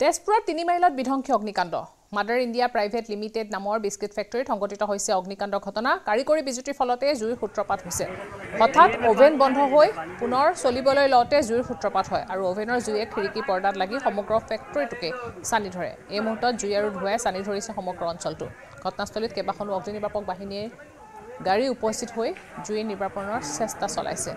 তেজপুৰত তিনি মাইলত বিধ্বংসী অগ্নিকাণ্ড মাদাৰ ইণ্ডিয়া প্ৰাইভেট লিমিটেড নামৰ বিস্কুট ফেক্টৰীত সংঘটিত হৈছে অগ্নিকাণ্ড ঘটনা কাৰিকৰী বিজুতিৰ ফলতে জুইৰ সূত্ৰপাত হৈছে হঠাৎ অ'ভেন বন্ধ হৈ পুনৰ চলিবলৈ লওঁতে জুইৰ সূত্ৰপাত হয় আৰু অ'ভেনৰ জুয়ে খিৰিকী পৰ্দাত লাগি সমগ্ৰ ফেক্টৰীটোকে চানি ধৰে এই মুহূৰ্তত জুই আৰু ধোঁৱাই চানি ধৰিছে সমগ্ৰ অঞ্চলটো ঘটনাস্থলীত কেইবাখনো অগ্নি নিৰ্বাপক বাহিনীয়ে গাড়ী উপস্থিত হৈ জুই নিৰ্বাপনৰ চেষ্টা চলাইছে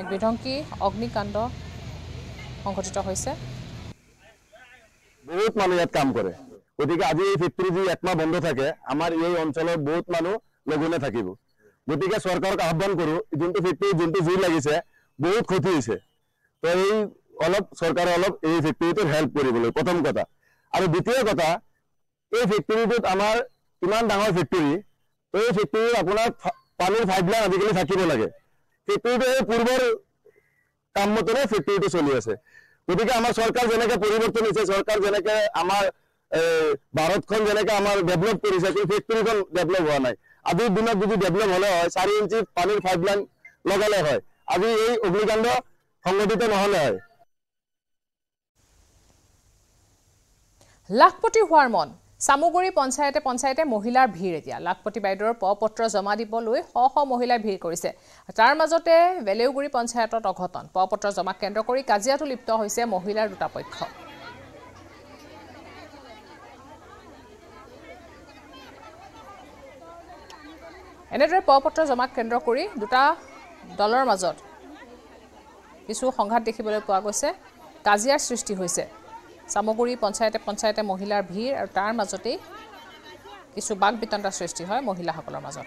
এক বিধংসী অগ্নিকাণ্ড সংঘটিত হৈছে বহুত মানুহ ইয়াত কাম কৰে গতিকে আজি এই ফেক্টৰী যি একমাহ বন্ধ থাকে আমাৰ এই অঞ্চলৰ বহুত মানুহ লগুণে থাকিব গতিকে চৰকাৰক আহ্বান কৰো যোনটো ফেক্টৰী যোনটো জুই লাগিছে বহুত ক্ষতি হৈছে তো এই অলপ চৰকাৰে অলপ এই ফেক্টৰীটোৰ হেল্প কৰিবলৈ প্ৰথম কথা আৰু দ্বিতীয় কথা এই ফেক্টৰীটোত আমাৰ ইমান ডাঙৰ ফেক্টৰী এই ফেক্টৰীত আপোনাৰ পানীৰ পাইপলাইন আজিকালি থাকিব লাগে ফিফটিটোৱে পূৰ্বৰ কাম মতেৰে ফিফটিটো চলি আছে গতিকে আমাৰ চৰকাৰ যেনেকে পৰিৱৰ্তন হৈছে চৰকাৰ যেনেকে আমাৰ ভাৰতখন যেনেকে আমাৰ ডেভেলপ কৰিছে কিন্তু ফেক্টৰীখন ডেভেলপ হোৱা নাই আজিৰ দিনত যদি ডেভেলপ হ'লে হয় চাৰি ইঞ্চি পানীৰ পাইপ লাইন লগালে হয় আজি এই অগ্নিকাণ্ড সংঘটিত নহ'লে হয় লাখপতি হোৱাৰ মন চামুগুৰি পঞ্চায়তে পঞ্চায়তে মহিলাৰ ভিৰ এতিয়া লাখপতি বাইদেউৰ প পত্ৰ জমা দিবলৈ শ শ মহিলাই ভিৰ কৰিছে তাৰ মাজতে বেলেউগুৰি পঞ্চায়তত অঘটন প পত্ৰ জমা কেন্দ্ৰ কৰি কাজিয়াতো লিপ্ত হৈছে মহিলাৰ দুটা পক্ষ এনেদৰে প পত্ৰ জমা কেন্দ্ৰ কৰি দুটা দলৰ মাজত কিছু সংঘাত দেখিবলৈ পোৱা গৈছে কাজিয়াৰ সৃষ্টি হৈছে চামগুৰি পঞ্চায়তে পঞ্চায়তে মহিলাৰ ভিৰ আৰু তাৰ মাজতেই কিছু বাক বিতণ্ডাৰ সৃষ্টি হয় মহিলাসকলৰ মাজত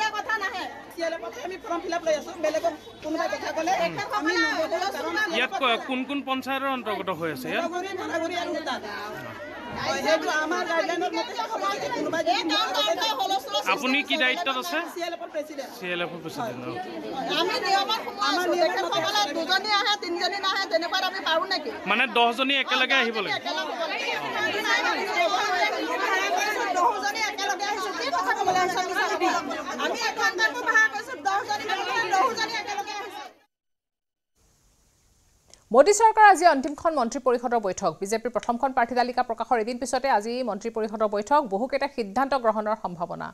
কোন কোন পঞ্চায়তৰ অন্তৰ্গত হৈ আছে আপুনি কি দায়িত্বত আছে মানে দহজনী একেলগে আহিব লাগে মোদী চৰকাৰ আজি অন্তিমখন মন্ত্ৰী পৰিষদৰ বৈঠক বিজেপিৰ প্ৰথমখন প্ৰাৰ্থী তালিকা প্ৰকাশৰ এদিন পিছতে আজি মন্ত্ৰী পৰিষদৰ বৈঠক বহুকেইটা সিদ্ধান্ত গ্ৰহণৰ সম্ভাৱনা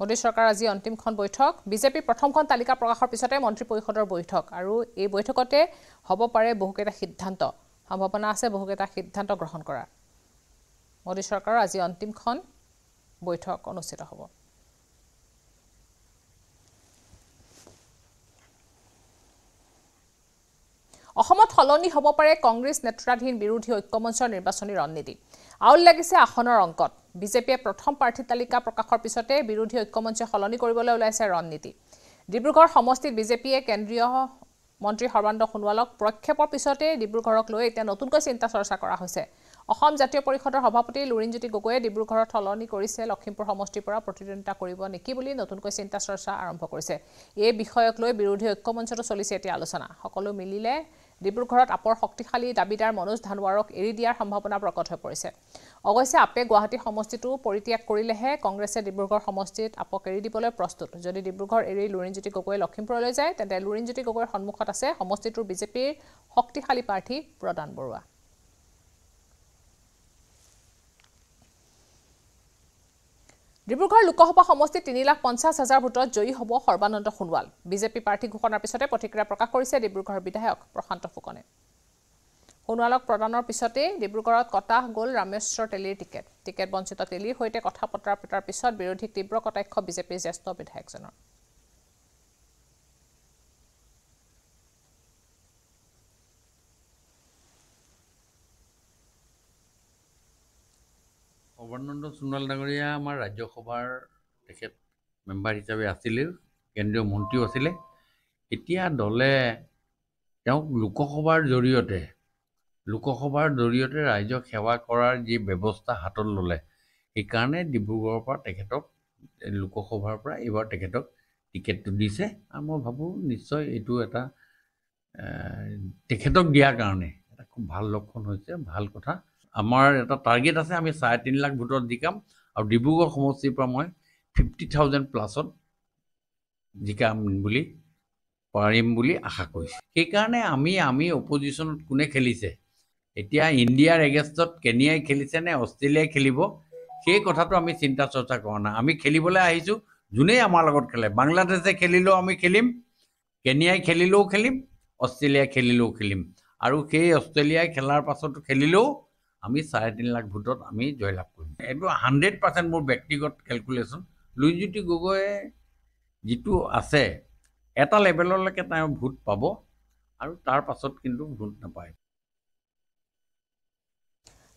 মোদী চৰকাৰ আজি অন্তিমখন বৈঠক বিজেপিৰ প্ৰথমখন তালিকা প্ৰকাশৰ পিছতে মন্ত্ৰী পৰিষদৰ বৈঠক আৰু এই বৈঠকতে হ'ব পাৰে বহুকেইটা সিদ্ধান্ত সম্ভাৱনা আছে বহুকেইটা সিদ্ধান্ত গ্ৰহণ কৰাৰ মোদী চৰকাৰৰ আজি অন্তিমখন বৈঠক অনুষ্ঠিত হ'ব অসমত সলনি হ'ব পাৰে কংগ্ৰেছ নেতৃত্বাধীন বিৰোধী ঐক্যমঞ্চৰ নিৰ্বাচনী ৰণনীতি আউল লাগিছে আসনৰ অংকত বিজেপিয়ে প্ৰথম প্ৰাৰ্থী তালিকা প্ৰকাশৰ পিছতে বিৰোধী ঐক্যমঞ্চে সলনি কৰিবলৈ ওলাইছে ৰণনীতি ডিব্ৰুগড় সমষ্টিত বিজেপিয়ে কেন্দ্ৰীয় মন্ত্ৰী সৰ্বানন্দ সোণোৱালক প্ৰক্ষেপৰ পিছতে ডিব্ৰুগড়ক লৈ এতিয়া নতুনকৈ চিন্তা চৰ্চা কৰা হৈছে অসম জাতীয় পৰিষদৰ সভাপতি লুৰিণজ্যোতি গগৈয়ে ডিব্ৰুগড়ৰ সলনি কৰিছে লখিমপুৰ সমষ্টিৰ পৰা প্ৰতিদ্বন্দ্বিতা কৰিব নেকি বুলি নতুনকৈ চিন্তা চৰ্চা আৰম্ভ কৰিছে এই বিষয়ক লৈ বিৰোধী ঐক্যমঞ্চতো চলিছে এতিয়া আলোচনা সকলো মিলিলে ডিব্ৰুগড়ত আপৰ শক্তিশালী দাবীদাৰ মনোজ ধানোৱাৰক এৰি দিয়াৰ সম্ভাৱনা প্ৰকট হৈ পৰিছে অৱশ্যে আপে গুৱাহাটী সমষ্টিটো পৰিত্যাগ কৰিলেহে কংগ্ৰেছে ডিব্ৰুগড় সমষ্টিত আপক এৰি দিবলৈ প্ৰস্তুত যদি ডিব্ৰুগড় এৰি লুৰিণজ্যোতি গগৈ লখিমপুৰলৈ যায় তেন্তে লুৰিণজ্যোতি গগৈৰ সন্মুখত আছে সমষ্টিটোৰ বিজেপিৰ শক্তিশালী প্ৰাৰ্থী প্ৰদান বৰুৱা ডিব্ৰুগড় লোকসভা সমষ্টিত তিনি লাখ পঞ্চাছ হাজাৰ ভোটত জয়ী হ'ব সৰ্বানন্দ সোণোৱাল বিজেপি প্ৰাৰ্থী ঘোষণাৰ পিছতে প্ৰতিক্ৰিয়া প্ৰকাশ কৰিছে ডিব্ৰুগড়ৰ বিধায়ক প্ৰশান্ত ফুকনে সোণোৱালক প্ৰদানৰ পিছতেই ডিব্ৰুগড়ত কটাহ গ'ল ৰামেশ্বৰ তেলীৰ টিকেট টিকেট বঞ্চিত তেলীৰ সৈতে কথা বতৰা পতাৰ পিছত বিৰোধীক তীব্ৰ কটাক্ষ বিজেপিৰ জ্যেষ্ঠ বিধায়কজনৰ সৰ্বানন্দ সোণোৱাল ডাঙৰীয়া আমাৰ ৰাজ্যসভাৰ তেখেত মেম্বাৰ হিচাপে আছিলে কেন্দ্ৰীয় মন্ত্ৰীও আছিলে এতিয়া দলে তেওঁক লোকসভাৰ জৰিয়তে লোকসভাৰ জৰিয়তে ৰাইজক সেৱা কৰাৰ যি ব্যৱস্থা হাতত ল'লে সেইকাৰণে ডিব্ৰুগড়ৰ পৰা তেখেতক লোকসভাৰ পৰা এইবাৰ তেখেতক টিকেটটো দিছে আৰু মই ভাবোঁ নিশ্চয় এইটো এটা তেখেতক দিয়াৰ কাৰণে এটা খুব ভাল লক্ষণ হৈছে ভাল কথা আমাৰ এটা টাৰ্গেট আছে আমি চাৰে তিনি লাখ ভোটত জিকাম আৰু ডিব্ৰুগড় সমষ্টিৰ পৰা মই ফিফটি থাউজেণ্ড প্লাছত জিকাম বুলি পাৰিম বুলি আশা কৰিছোঁ সেইকাৰণে আমি আমি অপজিশ্যনত কোনে খেলিছে এতিয়া ইণ্ডিয়াৰ এগেষ্টত কেনিয়াই খেলিছে নে অষ্ট্ৰেলিয়াই খেলিব সেই কথাটো আমি চিন্তা চৰ্চা কৰা নাই আমি খেলিবলৈ আহিছোঁ যোনেই আমাৰ লগত খেলে বাংলাদেশে খেলিলেও আমি খেলিম কেনিয়াই খেলিলেও খেলিম অষ্ট্ৰেলিয়াই খেলিলেও খেলিম আৰু সেই অষ্ট্ৰেলিয়াই খেলাৰ পাছতো খেলিলেও আমি চাৰে তিনি লাখ ভোটত আমি জয়লাভ কৰিম এইটো হাণ্ড্ৰেড পাৰ্চেণ্ট মোৰ ব্যক্তিগত কেলকুলেশ্যন লুইজ্যোতি গগৈয়ে যিটো আছে এটা লেভেললৈকে তেওঁ ভোট পাব আৰু তাৰ পাছত কিন্তু ভোট নাপায়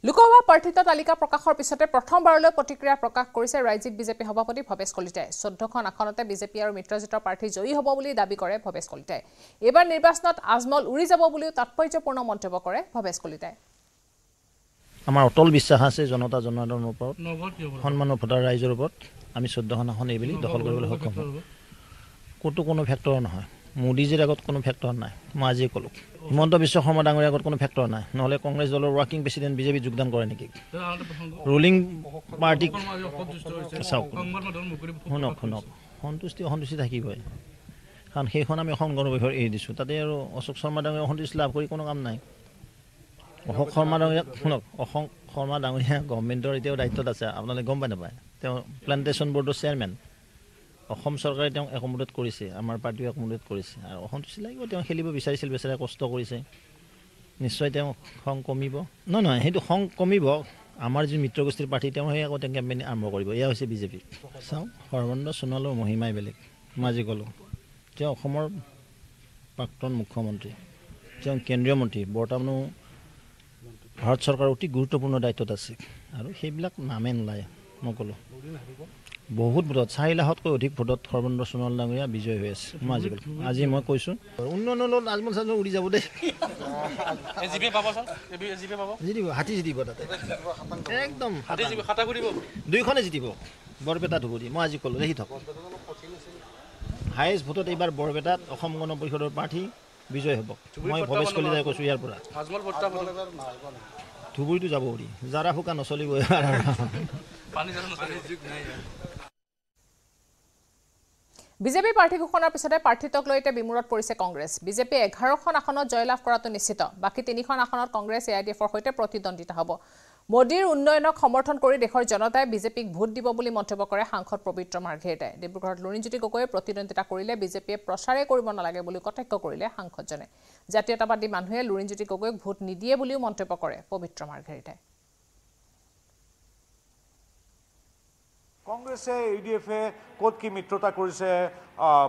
লোকসভা প্ৰাৰ্থিত্ব তালিকা প্ৰকাশৰ পিছতে প্ৰথমবাৰলৈ প্ৰতিক্ৰিয়া প্ৰকাশ কৰিছে ৰাজ্যিক বিজেপি সভাপতি ভৱেশ কলিতাই চৈধ্যখন আসনতে বিজেপি আৰু মিত্ৰজোঁটৰ প্ৰাৰ্থী জয়ী হ'ব বুলি দাবী কৰে ভৱেশ কলিতাই এইবাৰ নিৰ্বাচনত আজমল উৰি যাব বুলিও তাৎপৰ্যপূৰ্ণ মন্তব্য কৰে ভৱেশ কলিতাই আমাৰ অটল বিশ্বাস আছে জনতা জনসাধাৰণৰ ওপৰত সন্মানৰ ভোটাৰ ৰাইজৰ ওপৰত আমি চৈধ্যখন আসন এইবুলি দখল কৰিবলৈ সক্ষম হ'ম ক'তো কোনো ফেক্টৰ নহয় মোদীজীৰ আগত কোনো ফেক্টৰ নাই মই আজিয়ে ক'লো হিমন্ত বিশ্ব শৰ্মা ডাঙৰীয়াৰ আগত কোনো ফেক্টৰ নাই নহ'লে কংগ্ৰেছ দলৰ ৱৰ্কিং প্ৰেচিডেণ্ট বিজেপি যোগদান কৰে নেকি ৰুলিং পাৰ্টিক চাওক শুনক শুনক সন্তুষ্টি অসন্তুষ্টি থাকিবই কাৰণ সেইখন আমি অসম গণ পৰিষদ এৰি দিছোঁ তাতে আৰু অশোক শৰ্মা ডাঙৰীয়া অসন্তুষ্টি লাভ কৰি কোনো কাম নাই অশোক শৰ্মা ডাঙৰীয়া শুনক অশোক শৰ্মা ডাঙৰীয়া গভমেণ্টৰ এতিয়াও দায়িত্বত আছে আপোনালোকে গম পাই নাপায় তেওঁ প্লেণ্টেশ্যন বৰ্ডৰ চেয়াৰমেন অসম চৰকাৰে তেওঁক একমোদত কৰিছে আমাৰ পাৰ্টিও একমোদত কৰিছে আৰু অসমটো চিলাকিব তেওঁ খেলিব বিচাৰিছিল বেচেৰে কষ্ট কৰিছে নিশ্চয় তেওঁ খং কমিব নহয় নহয় সেইটো খং কমিব আমাৰ যি মিত্ৰগোষ্ঠীৰ প্ৰাৰ্থী তেওঁ সেই আকৌ তেওঁ কেম্পেইন আৰম্ভ কৰিব এয়া হৈছে বিজেপি চাওঁ সৰ্বানন্দ সোণোৱালৰ মহিমাই বেলেগ মই আজি ক'লোঁ তেওঁ অসমৰ প্ৰাক্তন মুখ্যমন্ত্ৰী তেওঁ কেন্দ্ৰীয় মন্ত্ৰী বৰ্তমানো ভাৰত চৰকাৰৰ অতি গুৰুত্বপূৰ্ণ দায়িত্বত আছে আৰু সেইবিলাক নামে নোলাই মই ক'লোঁ বহুত ভোটত চাৰি লাখতকৈ অধিক ভোটত সৰ্বেন্দ্ৰ সোণোৱাল ডাঙৰীয়া বিজয়ী হৈ আছে মই আজি আজি মই কৈছোঁ উন্নয়নৰ আজমল চাজমল উৰি যাব দেই হাতী জিতিব তাতে একদম দুইখনে জিতিব বৰপেটা ধুবুৰী মই আজি ক'লোঁ দেখি থাকক হায়েষ্ট ভোটত এইবাৰ বৰপেটাত অসম গণ পৰিষদৰ প্ৰাৰ্থী বিজয় হ'ব মই প্ৰৱেশ কলি কৈছোঁ ইয়াৰ পৰা ধুবুৰীটো যাব বুলি জাৰা শুকান নচলিবই বিজেপি প্ৰাৰ্থী ঘোষণাৰ পিছতে প্ৰাৰ্থিত্বক লৈ এতিয়া বিমূৰত পৰিছে কংগ্ৰেছ বিজেপিয়ে এঘাৰখন আসনত জয়লাভ কৰাটো নিশ্চিত বাকী তিনিখন আসনত কংগ্ৰেছ এ আই ডি এফৰ সৈতে প্ৰতিদ্বন্দ্বিতা হ'ব মোদীৰ উন্নয়নক সমৰ্থন কৰি দেশৰ জনতাই বিজেপিক ভোট দিব বুলি মন্তব্য কৰে সাংসদ পবিত্ৰ মাৰ্ঘেৰেটাই ডিব্ৰুগড়ত লুৰিণজ্যোতি গগৈয়ে প্ৰতিদ্বন্দ্বিতা কৰিলে বিজেপিয়ে প্ৰচাৰে কৰিব নালাগে বুলি কটাক্ষ কৰিলে সাংসদজনে জাতীয়তাবাদী মানুহে লুৰিণজ্যোতি গগৈক ভোট নিদিয়ে বুলিও মন্তব্য কৰে পবিত্ৰ মাৰ্ঘেৰেটাই কংগ্ৰেছে ইউ ডি এফে ক'ত কি মিত্ৰতা কৰিছে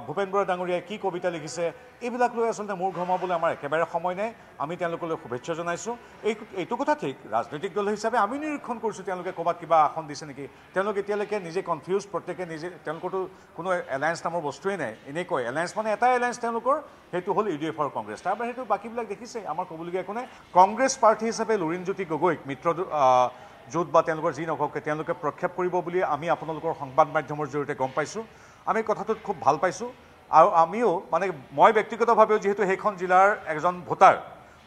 ভূপেন বৰা ডাঙৰীয়াই কি কবিতা লিখিছে এইবিলাক লৈ আচলতে মূৰ ঘমাবলৈ আমাৰ একেবাৰে সময় নাই আমি তেওঁলোকলৈ শুভেচ্ছা জনাইছোঁ এই এইটো কথা ঠিক ৰাজনৈতিক দল হিচাপে আমি নিৰীক্ষণ কৰিছোঁ তেওঁলোকে ক'ৰবাত কিবা আসন দিছে নেকি তেওঁলোক এতিয়ালৈকে নিজে কনফিউজ প্ৰত্যেকে নিজে তেওঁলোকৰতো কোনো এলায়েঞ্চ নামৰ বস্তুৱেই নাই এনেকৈ এলায়েঞ্চ মানে এটাই এলায়েঞ্চ তেওঁলোকৰ সেইটো হ'ল ইউ ডি এফ আৰু কংগ্ৰেছ তাৰ বাহিৰে সেইটো বাকীবিলাক দেখিছেই আমাৰ ক'বলগীয়া একো নাই কংগ্ৰেছ প্ৰাৰ্থী হিচাপে লুৰিণজ্যোতি গগৈক মিত্ৰ য'ত বা তেওঁলোকৰ যি নকওকে তেওঁলোকে প্ৰক্ষেপ কৰিব বুলি আমি আপোনালোকৰ সংবাদ মাধ্যমৰ জৰিয়তে গম পাইছোঁ আমি কথাটোত খুব ভাল পাইছোঁ আৰু আমিও মানে মই ব্যক্তিগতভাৱেও যিহেতু সেইখন জিলাৰ এজন ভোটাৰ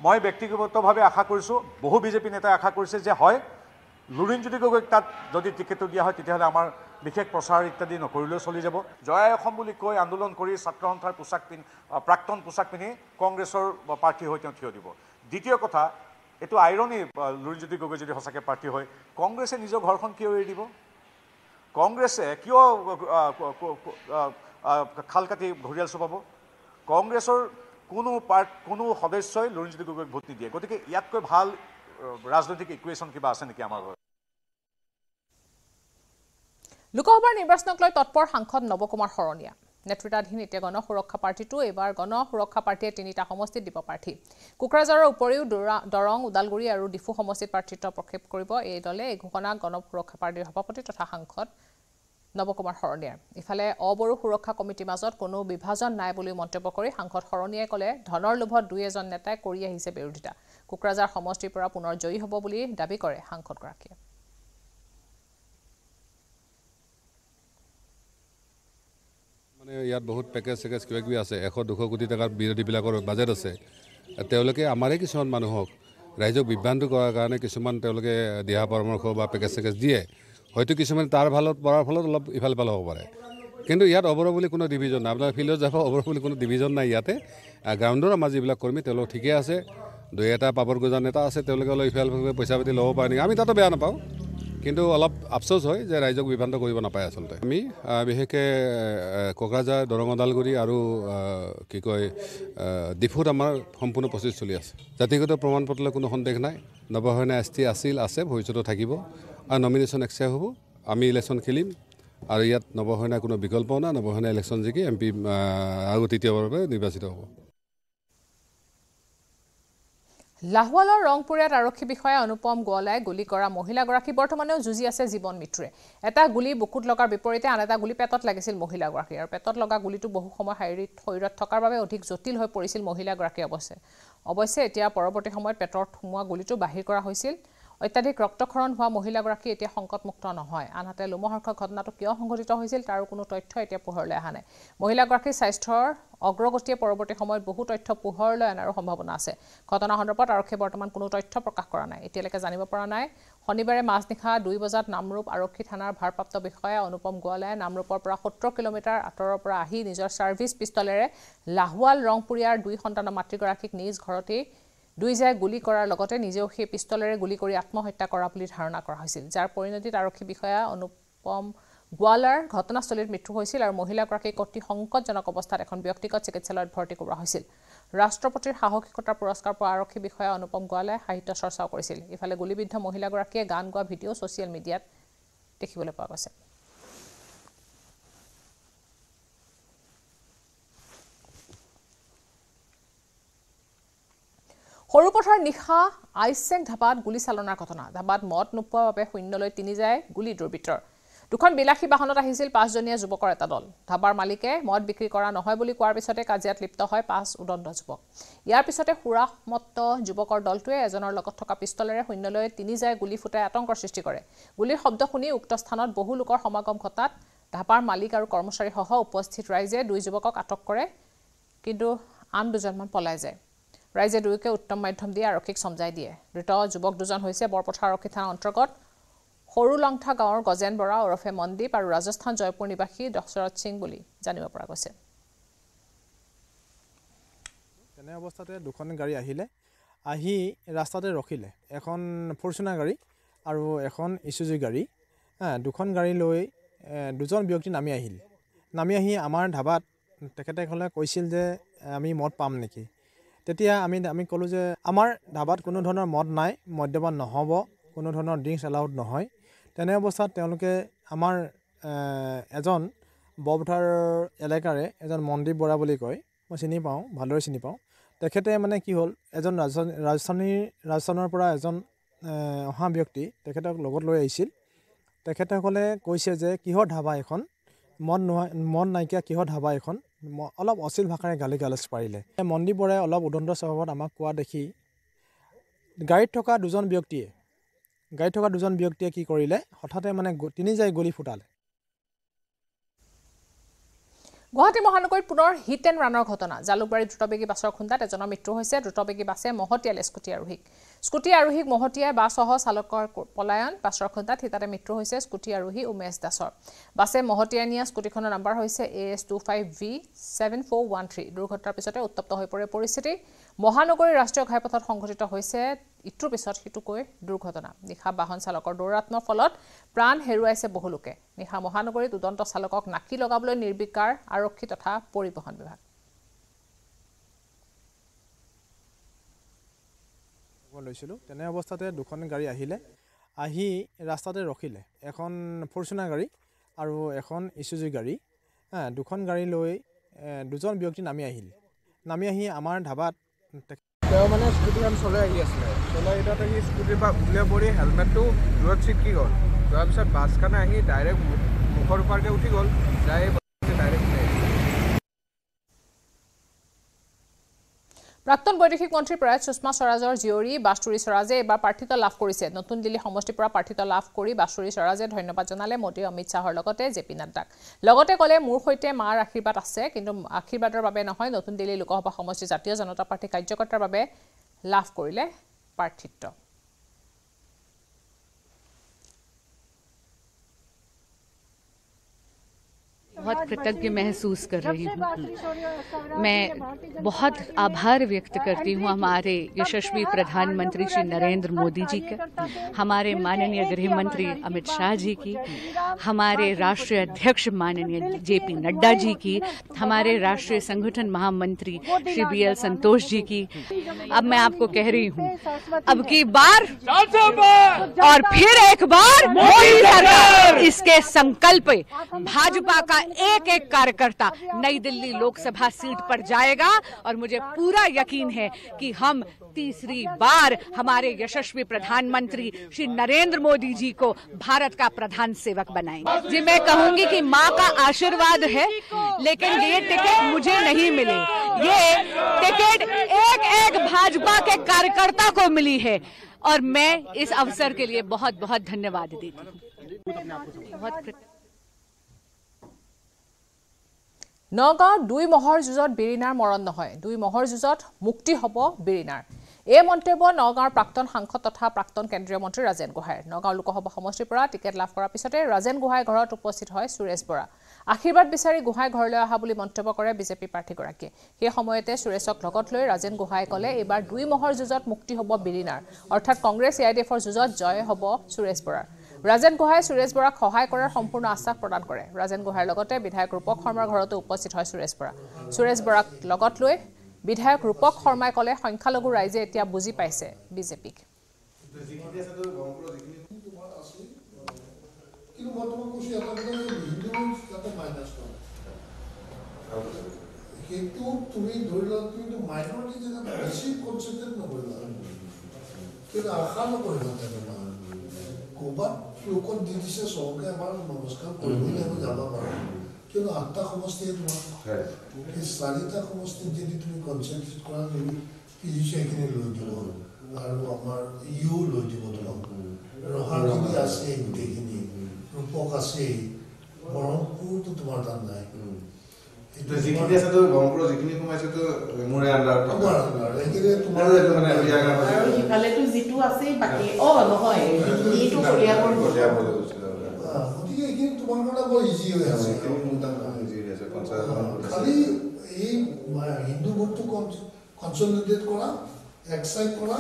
মই ব্যক্তিগতভাৱে আশা কৰিছোঁ বহু বিজেপি নেতাই আশা কৰিছে যে হয় লুৰিণজ্যোতি গগৈক তাত যদি টিকেটটো দিয়া হয় তেতিয়াহ'লে আমাৰ বিশেষ প্ৰচাৰ ইত্যাদি নকৰিলেও চলি যাব জয়াই অসম বুলি কৈ আন্দোলন কৰি ছাত্ৰ সন্থাৰ পোচাক পিন্ধি প্ৰাক্তন পোচাক পিন্ধি কংগ্ৰেছৰ প্ৰাৰ্থী হৈ তেওঁ থিয় দিব দ্বিতীয় কথা এইটো আইৰণী লুৰিণজ্যোতি গগৈ যদি সঁচাকৈ প্ৰাৰ্থী হয় কংগ্ৰেছে নিজৰ ঘৰখন কিয় এৰি দিব কংগ্ৰেছে কিয় খাল কাটি ঘৰিয়াল চপাব কংগ্ৰেছৰ কোনো পাৰ্ট কোনো সদস্যই লুৰিণজ্যোতি গগৈক ভোট নিদিয়ে গতিকে ইয়াতকৈ ভাল ৰাজনৈতিক ইকুৱেশ্যন কিবা আছে নেকি আমাৰ ঘৰত লোকসভাৰ নিৰ্বাচনক লৈ তৎপৰ সাংসদ নৱকুমাৰ শৰণীয়া নেতৃত্বাধীন এতিয়া গণ সুৰক্ষা পাৰ্টিটো এইবাৰ গণ সুৰক্ষা পাৰ্টিয়ে তিনিটা সমষ্টিত দিব প্ৰাৰ্থী কোকৰাঝাৰৰ উপৰিও দৰং ওদালগুৰি আৰু ডিফু সমষ্টিত প্ৰাৰ্থিত্ব প্ৰক্ষেপ কৰিব এই দলে এই ঘোষণা গণ সুৰক্ষা পাৰ্টীৰ সভাপতি তথা সাংসদ নৱ কুমাৰ শৰণীয়াৰ ইফালে অবড়ো সুৰক্ষা কমিটিৰ মাজত কোনো বিভাজন নাই বুলি মন্তব্য কৰি সাংসদ শৰণীয়াই ক'লে ধনৰ লোভত দুই এজন নেতাই কৰি আহিছে বিৰোধিতা কোকৰাঝাৰ সমষ্টিৰ পৰা পুনৰ জয়ী হ'ব বুলি দাবী কৰে সাংসদগৰাকীয়ে মানে ইয়াত বহুত পেকেজ চেকেজ কিবা কিবি আছে এশ দুশ কোটি টকাৰ বিৰোধীবিলাকৰ বাজেট আছে তেওঁলোকে আমাৰে কিছুমান মানুহক ৰাইজক বিভ্ৰান্ত কৰাৰ কাৰণে কিছুমান তেওঁলোকে দিহা পৰামৰ্শ বা পেকেজ চেকেজ দিয়ে হয়তো কিছুমানে তাৰ ভালত পৰাৰ ফলত অলপ ইফালে ইফালে হ'ব পাৰে কিন্তু ইয়াত অৱৰ বুলি কোনো ডিভিজন নাই আপোনাৰ ফিল্ডত যাব অৱৰ বুলি কোনো ডিভিজন নাই ইয়াতে গ্ৰাউণ্ডৰ আমাৰ যিবিলাক কৰ্মী তেওঁলোক ঠিকেই আছে দুই এটা পাপৰ গোজা নেতা আছে তেওঁলোকে অলপ ইফালে সিফালে পইচা পাতি ল'ব পাৰে নেকি আমি তাতো বেয়া নাপাওঁ কিন্তু অলপ আফচোচ হয় যে ৰাইজক বিভ্ৰান্ত কৰিব নাপায় আচলতে আমি বিশেষকৈ কোকৰাঝাৰ দৰং ওদালগুৰি আৰু কি কয় ডিফুত আমাৰ সম্পূৰ্ণ প্ৰচেছ চলি আছে জাতিগত প্ৰমাণ পত্ৰলৈ কোনো সন্দেহ নাই নৱসেনে এছ টি আছিল আছে ভৱিষ্যতে থাকিব আৰু নমিনেশ্যন এক্সেপ্ট হ'ব আমি ইলেকশ্যন খেলিম আৰু ইয়াত নৱসেনাই কোনো বিকল্প নাই নৱসেনাই ইলেকশ্যন জিকি এম পি আৰু তৃতীয়বাৰৰ বাবে নিৰ্বাচিত হ'ব লাহোৱালৰ ৰংপুৰীয়াত আৰক্ষী বিষয়া অনুপম গোৱালাই গুলী কৰা মহিলাগৰাকী বৰ্তমানেও যুঁজি আছে জীৱন মৃত্যুৰে এটা গুলী বুকুত লগাৰ বিপৰীতে আন এটা গুলী পেটত লাগিছিল মহিলাগৰাকী আৰু পেটত লগা গুলীটো বহু সময় শাৰীৰিক শৰীৰত থকাৰ বাবে অধিক জটিল হৈ পৰিছিল মহিলাগৰাকী অৱশ্যে অৱশ্যে এতিয়া পৰৱৰ্তী সময়ত পেটত সোমোৱা গুলীটো বাহিৰ কৰা হৈছিল অত্যাধিক ৰক্তক্ষৰণ হোৱা মহিলাগৰাকী এতিয়া সংকটমুক্ত নহয় আনহাতে লোমহৰ্ষক ঘটনাটো কিয় সংঘটিত হৈছিল তাৰো কোনো তথ্য এতিয়া পোহৰলৈ অহা নাই মহিলাগৰাকীৰ স্বাস্থ্যৰ অগ্ৰগতিয়ে পৰৱৰ্তী সময়ত বহু তথ্য পোহৰলৈ অনাৰো সম্ভাৱনা আছে ঘটনা সন্দৰ্ভত আৰক্ষীয়ে বৰ্তমান কোনো তথ্য প্ৰকাশ কৰা নাই এতিয়ালৈকে জানিব পৰা নাই শনিবাৰে মাজনিশা দুই বজাত নামৰূপ আৰক্ষী থানাৰ ভাৰপ্ৰাপ্ত বিষয়া অনুপম গোৱালাই নামৰূপৰ পৰা সত্তৰ কিলোমিটাৰ আঁতৰৰ পৰা আহি নিজৰ ছাৰ্ভিচ পিষ্টলেৰে লাহোৱাল ৰংপুৰীয়াৰ দুই সন্তানৰ মাতৃগৰাকীক নিজ ঘৰতেই দুইজাই গুলি কৰাৰ লগতে নিজেও সেই পিষ্টলেৰে গুলি কৰি আত্মহত্যা কৰা বুলি ধাৰণা কৰা হৈছিল যাৰ পৰিণতিত আৰক্ষী বিষয়া অনুপম গোৱালাৰ ঘটনাস্থলীত মৃত্যু হৈছিল আৰু মহিলাগৰাকীক অতি সংকটজনক অৱস্থাত এখন ব্যক্তিগত চিকিৎসালয়ত ভৰ্তি কৰোৱা হৈছিল ৰাষ্ট্ৰপতিৰ সাহসিকতাৰ পুৰস্কাৰ পোৱা আৰক্ষী বিষয়া অনুপম গোৱালাই সাহিত্য চৰ্চাও কৰিছিল ইফালে গুলিবিদ্ধ মহিলাগৰাকীয়ে গান গোৱা ভিডিঅ' ছ'চিয়েল মিডিয়াত দেখিবলৈ পোৱা গৈছে সৰুপথাৰ নিশা আইচেং ধাবাত গুলী চালনাৰ ঘটনা ধাবাত মদ নোপোৱাৰ বাবে শূন্যলৈ তিনি যায় গুলী দুৰ্বৃত্তৰ দুখন বিলাসী বাহনত আহিছিল পাঁচজনীয়া যুৱকৰ এটা দল ধাবাৰ মালিকে মদ বিক্ৰী কৰা নহয় বুলি কোৱাৰ পিছতে কাজিয়াত লিপ্ত হয় পাঁচ উদণ্ড যুৱক ইয়াৰ পিছতে সুৰাসমত্ত যুৱকৰ দলটোৱে এজনৰ লগত থকা পিষ্টলেৰে শূন্যলৈ তিনি যায় গুলী ফুটাই আতংকৰ সৃষ্টি কৰে গুলীৰ শব্দ শুনি উক্ত স্থানত বহু লোকৰ সমাগম ঘটাত ধাবাৰ মালিক আৰু কৰ্মচাৰীসহ উপস্থিত ৰাইজে দুই যুৱকক আটক কৰে কিন্তু আন দুজনমান পলাই যায় ৰাইজে দুয়োকে উত্তম মাধ্যম দি আৰক্ষীক চমজাই দিয়ে ধৃত যুৱক দুজন হৈছে বৰপথাৰ আৰক্ষী থানাৰ অন্তৰ্গত সৰু লংথা গাঁৱৰ গজেন বৰা ওৰফে মনদীপ আৰু ৰাজস্থান জয়পুৰ নিবাসী দশৰথ সিং বুলি জানিব পৰা গৈছে তেনে অৱস্থাতে দুখন গাড়ী আহিলে আহি ৰাস্তাতে ৰখিলে এখন ফৰ্চুনাৰ গাড়ী আৰু এখন ইচুজি গাড়ী দুখন গাড়ী লৈ দুজন ব্যক্তি নামি আহিল নামি আহি আমাৰ ধাবাত তেখেতসকলে কৈছিল যে আমি মদ পাম নেকি তেতিয়া আমি আমি ক'লোঁ যে আমাৰ ধাবাত কোনো ধৰণৰ মদ নাই মদ্যপান নহ'ব কোনো ধৰণৰ ড্ৰিংকছ এলাউড নহয় তেনে অৱস্থাত তেওঁলোকে আমাৰ এজন বৰপথাৰ এলেকাৰে এজন মনদীপ বৰা বুলি কয় মই চিনি পাওঁ ভালদৰে চিনি পাওঁ তেখেতে মানে কি হ'ল এজন ৰাজধানী ৰাজস্থানীৰ ৰাজস্থানৰ পৰা এজন অহা ব্যক্তি তেখেতক লগত লৈ আহিছিল তেখেতসকলে কৈছে যে কিহৰ ধাবা এখন মদ নোহোৱা মন নাইকিয়া কিহৰ ধাবা এখন অলপ অশ্লীল ভাষাৰে গালি গালচ পাৰিলে মন্দিৰবোৰে অলপ উদণ্ড স্বভাৱত আমাক কোৱা দেখি গাড়ীত থকা দুজন ব্যক্তিয়ে গাড়ীত থকা দুজন ব্যক্তিয়ে কি কৰিলে হঠাতে মানে তিনি যায় গুলি ফুটালে গুৱাহাটী মহানগৰীত পুনৰ হিট এণ্ড ৰাণৰ ঘটনা জালুকবাৰী দ্ৰুতবেগী বাছৰ খুন্দাত এজনৰ মৃত্যু হৈছে দ্ৰুতবেগী বাছে মহতিয়ালে স্কুটি আৰোহীক স্কুটি আৰোহীক মহতিয়াই বাছসহ চালকৰ পলায়ন বাছৰ খুন্দাত হিতাতে মৃত্যু হৈছে স্কুটি আৰোহী উমেশ দাসৰ বাছে মহতিয়াই নিয়া স্কুটিখনৰ নাম্বাৰ হৈছে A S two five V seven four one three দুৰ্ঘটনাৰ পিছতে উত্তপ্ত হৈ পৰে পৰিস্থিতি মহানগৰীৰ ৰাষ্ট্ৰীয় ঘাইপথত সংঘটিত হৈছে ইটোৰ পিছত সিটোকৈ দুৰ্ঘটনা নিশা বাহন চালকৰ দৌৰাত্মৰ ফলত প্ৰাণ হেৰুৱাইছে বহুলোকে নিশা মহানগৰীত উদন্ত চালকক নাকি লগাবলৈ নিৰ্বিকাৰ আৰক্ষী তথা পৰিবহণ বিভাগ লৈছিলোঁ তেনে অৱস্থাতে দুখন গাড়ী আহিলে আহি ৰাস্তাতে ৰখিলে এখন ফৰ্চুনাৰ গাড়ী আৰু এখন ইচুজি গাড়ী দুখন গাড়ী লৈ দুজন ব্যক্তি নামি আহিল নামি আহি আমাৰ ধাবাত তেওঁ মানে স্কুটিখন চলাই আহি আছিলে চলাই এটা সি স্কুটিৰ পৰা উলিয়াই পৰি হেলমেটটো দূৰত চিকি গ'ল যোৱাৰ পিছত বাছখানে আহি ডাইৰেক্ট মুখৰ ওপৰকৈ উঠি গ'ল যায় প্ৰাক্তন বৈদেশিক মন্ত্ৰী প্ৰয়াত সুষমা স্বৰাজৰ জীয়ৰী বাস্তৰী স্বৰাজে এবাৰ প্ৰাৰ্থিত্ব লাভ কৰিছে নতুন দিল্লী সমষ্টিৰ পৰা প্ৰাৰ্থিত্ব লাভ কৰি বাস্তৰী স্বৰাজে ধন্যবাদ জনালে মোদী অমিত শ্বাহৰ লগতে জে পি নাড্ডাক লগতে ক'লে মোৰ সৈতে মাৰ আশীৰ্বাদ আছে কিন্তু আশীৰ্বাদৰ বাবে নহয় নতুন দিল্লী লোকসভা সমষ্টিৰ জাতীয় জনতা পাৰ্টীৰ কাৰ্যকৰ্তাৰ বাবে লাভ কৰিলে প্ৰাৰ্থিত্ব बहुत कृतज्ञ महसूस कर रही हूँ मैं बहुत आभार व्यक्त करती हूँ हमारे यशस्वी प्रधानमंत्री श्री नरेंद्र मोदी जी का हमारे माननीय गृह मंत्री अमित शाह जी की हमारे राष्ट्रीय अध्यक्ष माननीय जे पी नड्डा जी की तो हमारे राष्ट्रीय संगठन महामंत्री श्री बी एल संतोष जी की अब मैं आपको कह रही हूँ अब की बार और फिर एक बार मोदी सरकार इसके संकल्प भाजपा का एक एक कार्यकर्ता नई दिल्ली लोकसभा सीट पर जाएगा और मुझे पूरा यकीन है कि हम तीसरी बार हमारे यशस्वी प्रधानमंत्री श्री नरेंद्र मोदी जी को भारत का प्रधान सेवक बनाएंगे जी मैं कहूंगी कि माँ का आशीर्वाद है लेकिन ये टिकट मुझे नहीं मिली ये टिकट एक एक भाजपा के कार्यकर्ता को मिली है और मैं इस अवसर के लिए बहुत बहुत धन्यवाद देती हूँ बहुत নগাঁও দুই মহৰ যুঁজত বিৰিণাৰ মৰণ নহয় দুই মহৰ যুঁজত মুক্তি হ'ব বিৰিণাৰ এই মন্তব্য নগাঁৱৰ প্ৰাক্তন সাংসদ তথা প্ৰাক্তন কেন্দ্ৰীয় মন্ত্ৰী ৰাজেন গোহাঁইৰ নগাঁও লোকসভা সমষ্টিৰ পৰা টিকেট লাভ কৰাৰ পিছতে ৰাজেন গোহাঁই ঘৰত উপস্থিত হয় সুৰেশ বৰা আশীৰ্বাদ বিচাৰি গোহাঁই ঘৰলৈ অহা বুলি মন্তব্য কৰে বিজেপি প্ৰাৰ্থীগৰাকীয়ে সেই সময়তে সুৰেশক লগত লৈ ৰাজেন গোহাঁই ক'লে এইবাৰ দুই মহৰ যুঁজত মুক্তি হ'ব বিৰিণাৰ অৰ্থাৎ কংগ্ৰেছ এ আই ডি এফৰ যুঁজত জয় হ'ব সুৰেশ বৰাৰ ৰাজেন গোহাই সুৰেশ বৰাক সহায় কৰাৰ সম্পূৰ্ণ আশ্বাস প্ৰদান কৰে ৰাজেন গোহাইৰ লগতে বিধায়ক ৰূপক শৰ্মাৰ ঘৰতো উপস্থিত হয় সুৰেশ বৰা সুৰেশ বৰাক লগত লৈ বিধায়ক ৰূপক শৰ্মাই ক'লে সংখ্যালঘু ৰাইজে এতিয়া বুজি পাইছে বিজেপিক কিন্তু আশা নকৰিবা ক'বাত 요건 들으셔서 오게말로 놓으시면 골고기는 잡아봐라. 그는 아따 고마스테이드 와서. 네. 사리타 고마스테이드 디디트는 컨셉트 그라는 게 피지션이 로지고. 나로 아마 유 로지고 들어. 그리고 하루도 야세 되기니. 그 포카세 뭐 그것도 도와달라. 음. যিখিনি আছেতো ব্ৰহ্মপুৰ যিখিনি সোমাইছেতো মোৰ আণ্ডাৰত তোমাৰ এইটো মানে বিয়া গাঁও আছে আৰু সিফালেতো যিটো আছেই বাকী অ নহয় এইটো কলিয়াব তোমাৰ কাৰণে বৰ ইজি হৈ আছে খালি এই হিন্দু মঠটো কনচলিডেট কৰা এক্সাইট কৰা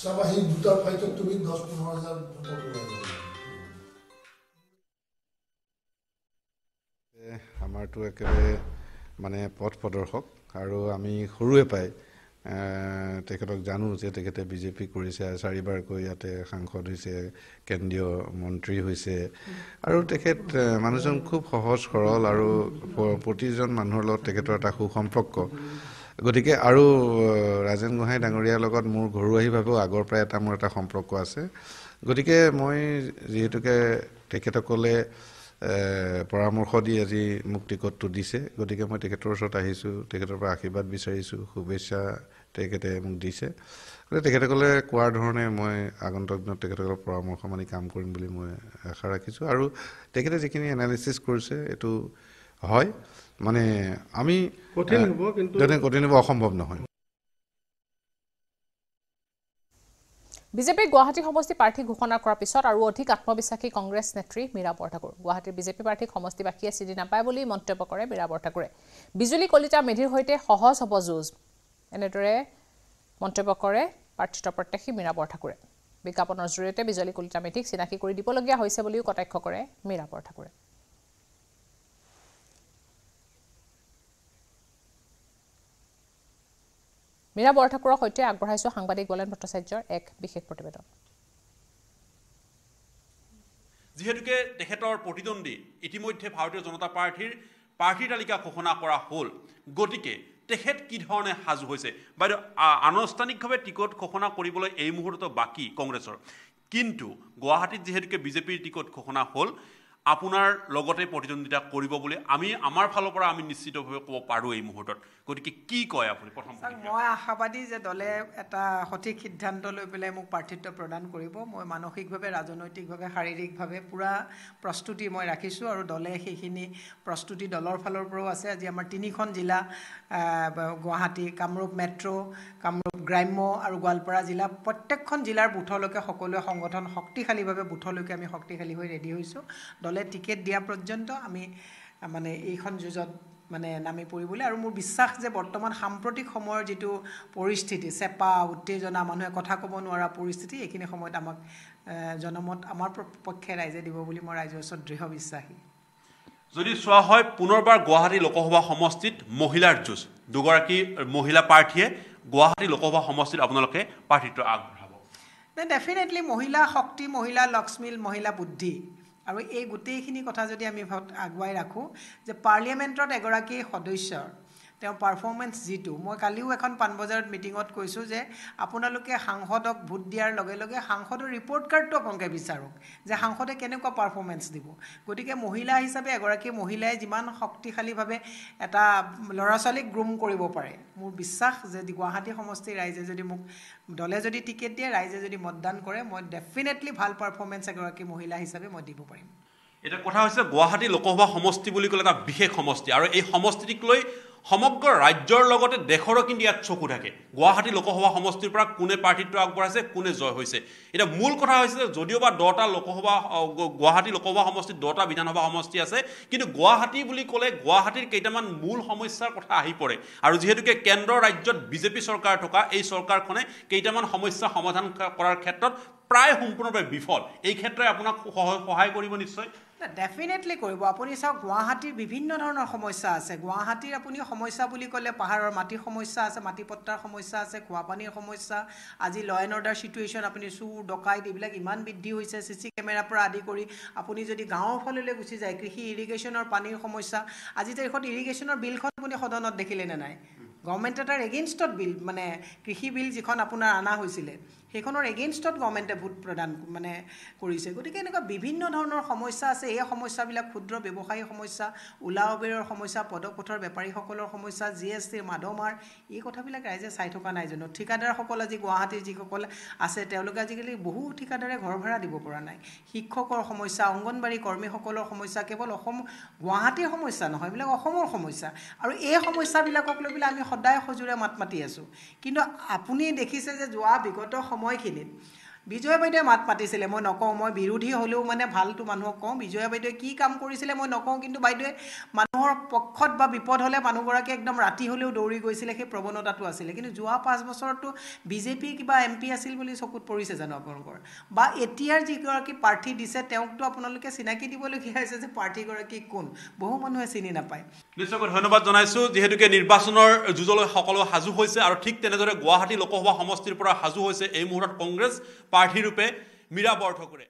তাৰপৰা সেই দুটাৰ ফাইটত তুমি দহ পোন্ধৰ হাজাৰ টকা আমাৰতো একেবাৰে মানে পথ প্ৰদৰ্শক আৰু আমি সৰুৱে পাই তেখেতক জানো যে তেখেতে বিজেপি কৰিছে চাৰিবাৰকৈ ইয়াতে সাংসদ হৈছে কেন্দ্ৰীয় মন্ত্ৰী হৈছে আৰু তেখেত মানুহজন খুব সহজ সৰল আৰু প্ৰতিজন মানুহৰ লগত তেখেতৰ এটা সু সম্পৰ্ক গতিকে আৰু ৰাজেন গোহাঁই ডাঙৰীয়াৰ লগত মোৰ ঘৰুৱাভাৱেও আগৰ পৰাই এটা মোৰ এটা সম্পৰ্ক আছে গতিকে মই যিহেতুকে তেখেতসকলে পৰামৰ্শ দি আজি মোক টিকটটো দিছে গতিকে মই তেখেতৰ ওচৰত আহিছোঁ তেখেতৰ পৰা আশীৰ্বাদ বিচাৰিছোঁ শুভেচ্ছা তেখেতে মোক দিছে গতিকে তেখেতসকলে কোৱাৰ ধৰণে মই আগন্তুক দিনত তেখেতসকলৰ পৰামৰ্শ মানি কাম কৰিম বুলি মই আশা ৰাখিছোঁ আৰু তেখেতে যিখিনি এনালিচিছ কৰিছে এইটো হয় মানে আমি কঠিন হ'ব কিন্তু কঠিন হ'ব অসম্ভৱ নহয় বিজেপিৰ গুৱাহাটী সমষ্টি প্ৰাৰ্থী ঘোষণা কৰাৰ পিছত আৰু অধিক আত্মবিশ্বাসী কংগ্ৰেছ নেত্ৰী মীৰা বৰঠাকুৰ গুৱাহাটীৰ বিজেপি প্ৰাৰ্থীক সমষ্টিবাসীয়ে চিনি নাপায় বুলি মন্তব্য কৰে মীৰা বৰঠাকুৰে বিজুলী কলিতা মেধিৰ সৈতে সহজ হ'ব যুঁজ এনেদৰে মন্তব্য কৰে প্ৰাৰ্থিত্ব প্ৰত্যাশী মীৰা বৰঠাকুৰে বিজ্ঞাপনৰ জৰিয়তে বিজুলী কলিতা মেধিক চিনাকি কৰি দিবলগীয়া হৈছে বুলিও কটাক্ষ কৰে মীৰা বৰঠাকুৰে মীৰা বৰঠাকুৰৰ সৈতে আগবঢ়াইছোঁ সাংবাদিক গোলেন ভট্টাচাৰ্যৰ এক বিশেষ প্ৰতিবেদন যিহেতুকে তেখেতৰ প্ৰতিদ্বন্দ্বী ইতিমধ্যে ভাৰতীয় জনতা পাৰ্টীৰ প্ৰাৰ্থীৰ তালিকা ঘোষণা কৰা হ'ল গতিকে তেখেত কি ধৰণে সাজু হৈছে বাইদেউ আনুষ্ঠানিকভাৱে টিকট ঘোষণা কৰিবলৈ এই মুহূৰ্তত বাকী কংগ্ৰেছৰ কিন্তু গুৱাহাটীত যিহেতুকে বিজেপিৰ টিকট ঘোষণা হ'ল আপোনাৰ লগতে প্ৰতিদ্বন্দ্বিতা কৰিব বুলি আমি আমাৰ ফালৰ পৰা আমি নিশ্চিতভাৱে ক'ব পাৰোঁ এই মুহূৰ্তত গতিকে কি কয় আপুনি প্ৰথম মই আশাবাদী যে দলে এটা সঠিক সিদ্ধান্ত লৈ পেলাই মোক প্ৰাৰ্থিত্ব প্ৰদান কৰিব মই মানসিকভাৱে ৰাজনৈতিকভাৱে শাৰীৰিকভাৱে পূৰা প্ৰস্তুতি মই ৰাখিছোঁ আৰু দলে সেইখিনি প্ৰস্তুতি দলৰ ফালৰ পৰাও আছে আজি আমাৰ তিনিখন জিলা গুৱাহাটী কামৰূপ মেট্ৰ' কামৰূপ গ্ৰাম্য আৰু গোৱালপাৰা জিলা প্ৰত্যেকখন জিলাৰ বুথলৈকে সকলোৱে সংগঠন শক্তিশালীভাৱে বুথলৈকে আমি শক্তিশালী হৈ ৰেডি হৈছোঁ দলে ইয়ালৈ টিকেট দিয়া পৰ্যন্ত আমি মানে এইখন যুঁজত মানে নামি পৰিবলৈ আৰু মোৰ বিশ্বাস যে বৰ্তমান সাম্প্ৰতিক সময়ৰ যিটো পৰিস্থিতি চেপা উত্তেজনা মানুহে কথা ক'ব নোৱাৰা পৰিস্থিতি এইখিনি সময়ত আমাক জনমত আমাৰ পক্ষে ৰাইজে দিব বুলি মই ৰাইজৰ ওচৰত দৃঢ় বিশ্বাসী যদি চোৱা হয় পুনৰবাৰ গুৱাহাটী লোকসভা সমষ্টিত মহিলাৰ যুঁজ দুগৰাকী মহিলা প্ৰাৰ্থীয়ে গুৱাহাটী লোকসভা সমষ্টিত আপোনালোকে প্ৰাৰ্থিত্ব আগবঢ়াব নাই ডেফিনেটলি মহিলা শক্তি মহিলা লক্ষ্মী মহিলা বুদ্ধি আৰু এই গোটেইখিনি কথা যদি আমি আগুৱাই ৰাখোঁ যে পাৰ্লিয়ামেণ্টত এগৰাকী সদস্যৰ তেওঁ পাৰফৰ্মেঞ্চ যিটো মই কালিও এখন পাণবজাৰত মিটিঙত কৈছোঁ যে আপোনালোকে সাংসদক ভোট দিয়াৰ লগে লগে সাংসদৰ ৰিপৰ্ট কাৰ্ডটো আপোনালোকে বিচাৰক যে সাংসদে কেনেকুৱা পাৰফৰ্মেঞ্চ দিব গতিকে মহিলা হিচাপে এগৰাকী মহিলাই যিমান শক্তিশালীভাৱে এটা ল'ৰা ছোৱালীক গ্ৰুম কৰিব পাৰে মোৰ বিশ্বাস যে গুৱাহাটী সমষ্টিৰ ৰাইজে যদি মোক দলে যদি টিকেট দিয়ে ৰাইজে যদি মতদান কৰে মই ডেফিনেটলি ভাল পাৰফৰ্মেঞ্চ এগৰাকী মহিলা হিচাপে মই দিব পাৰিম এতিয়া কথা হৈছে গুৱাহাটী লোকসভা সমষ্টি বুলি ক'লে এটা বিশেষ সমষ্টি আৰু এই সমষ্টিটিক লৈ সমগ্ৰ ৰাজ্যৰ লগতে দেশৰো কিন্তু ইয়াত চকু থাকে গুৱাহাটী লোকসভা সমষ্টিৰ পৰা কোনে প্ৰাৰ্থিত্ব আগবঢ়াইছে কোনে জয় হৈছে এতিয়া মূল কথা হৈছে যে যদিও বা দহটা লোকসভা গুৱাহাটী লোকসভা সমষ্টিত দহটা বিধানসভা সমষ্টি আছে কিন্তু গুৱাহাটী বুলি ক'লে গুৱাহাটীৰ কেইটামান মূল সমস্যাৰ কথা আহি পৰে আৰু যিহেতুকে কেন্দ্ৰৰ ৰাজ্যত বিজেপি চৰকাৰ থকা এই চৰকাৰখনে কেইটামান সমস্যা সমাধান কৰাৰ ক্ষেত্ৰত প্ৰায় সম্পূৰ্ণৰূপে বিফল এই ক্ষেত্ৰই আপোনাক সহায় কৰিব নিশ্চয় ডেফিনেটলি কৰিব আপুনি চাওক গুৱাহাটীৰ বিভিন্ন ধৰণৰ সমস্যা আছে গুৱাহাটীৰ আপুনি সমস্যা বুলি ক'লে পাহাৰৰ মাটিৰ সমস্যা আছে মাটি পট্টাৰ সমস্যা আছে খোৱাপানীৰ সমস্যা আজি ল' এণ্ড অৰ্ডাৰ ছিটুৱেশ্যন আপুনি চুৰ ডকাইত এইবিলাক ইমান বৃদ্ধি হৈছে চি চি কেমেৰাৰ পৰা আদি কৰি আপুনি যদি গাঁৱৰ ফাললৈ গুচি যায় কৃষি ইৰিগেশ্যনৰ পানীৰ সমস্যা আজি তাৰিখত ইৰিগেশ্যনৰ বিলখন আপুনি সদনত দেখিলে নে নাই গভমেণ্ট এটাৰ এগেইনষ্টত বিল মানে কৃষি বিল যিখন আপোনাৰ অনা হৈছিলে সেইখনৰ এগেইনষ্টত গভমেণ্টে ভোট প্ৰদান মানে কৰিছে গতিকে এনেকুৱা বিভিন্ন ধৰণৰ সমস্যা আছে এই সমস্যাবিলাক ক্ষুদ্ৰ ব্যৱসায়ী সমস্যা ওলা উবেৰৰ সমস্যা পদপথৰ বেপাৰীসকলৰ সমস্যা জি এছ টি মাদমাৰ এই কথাবিলাক ৰাইজে চাই থকা নাই জানো ঠিকাদাৰসকল আজি গুৱাহাটীৰ যিসকল আছে তেওঁলোকে আজিকালি বহু ঠিকাদাৰে ঘৰ ভাড়া দিব পৰা নাই শিক্ষকৰ সমস্যা অংগনবাড়ী কৰ্মীসকলৰ সমস্যা কেৱল অসম গুৱাহাটীৰ সমস্যা নহয় এইবিলাক অসমৰ সমস্যা আৰু এই সমস্যাবিলাকক লৈ পেলাই আমি সদায় সজোৰে মাত মাতি আছোঁ কিন্তু আপুনি দেখিছে যে যোৱা বিগত সময়খিনিত বিজয়া বাইদেৱে মাত পাতিছিলে মই নকওঁ মই বিৰোধী হ'লেও মানে ভালটো মানুহক কওঁ বিজয়া বাইদেউ কি কাম কৰিছিলে মই নকওঁ কিন্তু বাইদেউৱে মানুহৰ পক্ষত বা বিপদ হ'লে মানুহগৰাকী একদম ৰাতি হ'লেও দৌৰি গৈছিলে সেই প্ৰৱণতাটো আছিলে কিন্তু যোৱা পাঁচ বছৰতো বিজেপি কিবা এম পি আছিল বুলি চকুত পৰিছে জানো আপোনালোকৰ বা এতিয়াৰ যিগৰাকী প্ৰাৰ্থী দিছে তেওঁকতো আপোনালোকে চিনাকি দিবলগীয়া হৈছে যে প্ৰাৰ্থীগৰাকী কোন বহু মানুহে চিনি নাপায় নিশ্চয়কৈ ধন্যবাদ জনাইছোঁ যিহেতুকে নিৰ্বাচনৰ যুঁজলৈ সকলো সাজু হৈছে আৰু ঠিক তেনেদৰে গুৱাহাটী লোকসভা সমষ্টিৰ পৰা সাজু হৈছে এই মুহূৰ্তত কংগ্ৰেছ প্ৰাৰ্থীৰূপে মীৰা বৰঠাকুৰে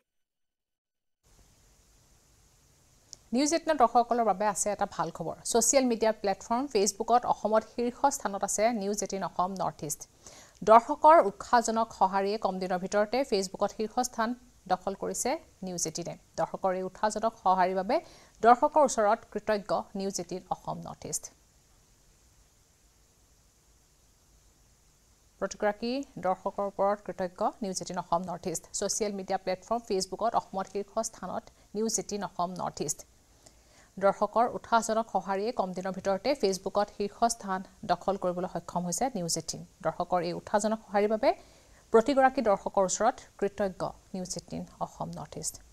নিউজ এইটিনত দৰ্শকসকলৰ বাবে আছে এটা ভাল খবৰ ছ'চিয়েল মিডিয়া প্লেটফৰ্ম ফেচবুকত অসমত শীৰ্ষ স্থানত আছে news eighteen Assam north east দৰ্শকৰ উৎসাহজনক সঁহাৰিয়ে কম দিনৰ ভিতৰতে ফেচবুকত শীৰ্ষস্থান দখল কৰিছে নিউজ এইটিনে দৰ্শকৰ এই উৎসাহজনক সঁহাৰিৰ বাবে দৰ্শকৰ ওচৰত কৃতজ্ঞ news eighteen Assam north east প্ৰতিগৰাকী দৰ্শকৰ ওপৰত কৃতজ্ঞ news eighteen Assam north east social media platform ফেচবুকত অসমত শীৰ্ষ স্থানত news eighteen Assam north east দৰ্শকৰ উৎসাহজনক সঁহাৰিয়ে কম দিনৰ ভিতৰতে ফেচবুকত শীৰ্ষ স্থান দখল কৰিবলৈ সক্ষম হৈছে নিউজ এইটিন দৰ্শকৰ এই উৎসাহজনক সঁহাৰিৰ বাবে প্ৰতিগৰাকী দৰ্শকৰ ওচৰত কৃতজ্ঞ news eighteen Assam north east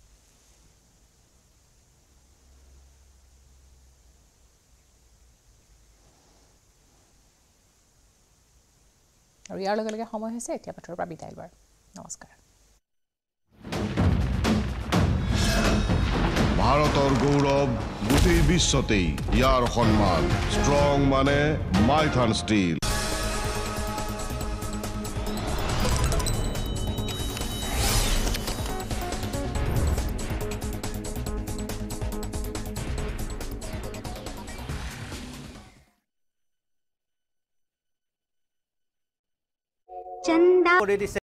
আৰু ইয়াৰ লগে লগে সময় হৈছে এতিয়া পাঠৰ পৰা বিদায় লোৱাৰ নমস্কাৰ ভাৰতৰ গৌৰৱ গোটেই বিশ্বতেই ইয়াৰ সন্মান ষ্ট্ৰং মানে মাইথান ষ্টীল already said.